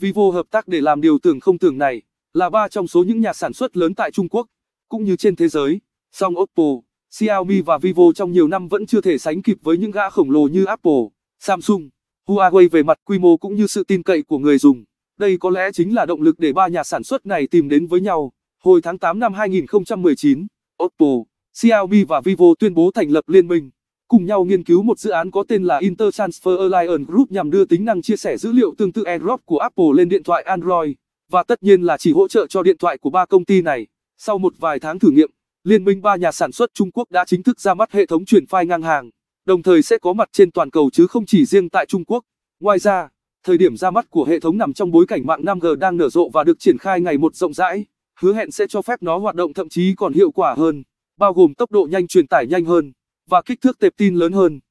Vivo hợp tác để làm điều tưởng không tưởng này, là ba trong số những nhà sản xuất lớn tại Trung Quốc, cũng như trên thế giới. Song Oppo, Xiaomi và Vivo trong nhiều năm vẫn chưa thể sánh kịp với những gã khổng lồ như Apple, Samsung, Huawei về mặt quy mô cũng như sự tin cậy của người dùng. Đây có lẽ chính là động lực để ba nhà sản xuất này tìm đến với nhau. Hồi tháng 8 năm 2019, Oppo, Xiaomi và Vivo tuyên bố thành lập liên minh cùng nhau nghiên cứu một dự án có tên là Intertransfer Alliance Group nhằm đưa tính năng chia sẻ dữ liệu tương tự AirDrop của Apple lên điện thoại Android, và tất nhiên là chỉ hỗ trợ cho điện thoại của ba công ty này. Sau một vài tháng thử nghiệm, Liên minh ba nhà sản xuất Trung Quốc đã chính thức ra mắt hệ thống truyền file ngang hàng, đồng thời sẽ có mặt trên toàn cầu chứ không chỉ riêng tại Trung Quốc. Ngoài ra, thời điểm ra mắt của hệ thống nằm trong bối cảnh mạng 5G đang nở rộ và được triển khai ngày một rộng rãi, hứa hẹn sẽ cho phép nó hoạt động thậm chí còn hiệu quả hơn, bao gồm tốc độ nhanh truyền tải nhanh hơn và kích thước tệp tin lớn hơn.